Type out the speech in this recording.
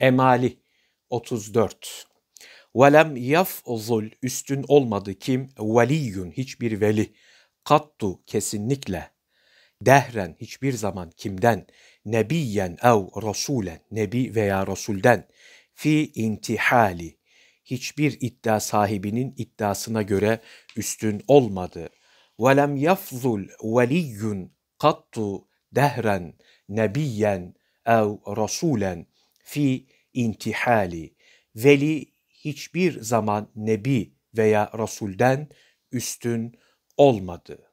Emali 34 Velem yafzul üstün olmadı kim veliyun hiçbir veli kattu kesinlikle dehren hiçbir zaman kimden nebiyen ev rasulen nebi veya rasulden fi intihali hiçbir iddia sahibinin iddiasına göre üstün olmadı. Velem yafzul veliyun kattu dehren nebiyen ev rasulen fi intihali. Veli hiçbir zaman nebi veya rasulden üstün olmadı.''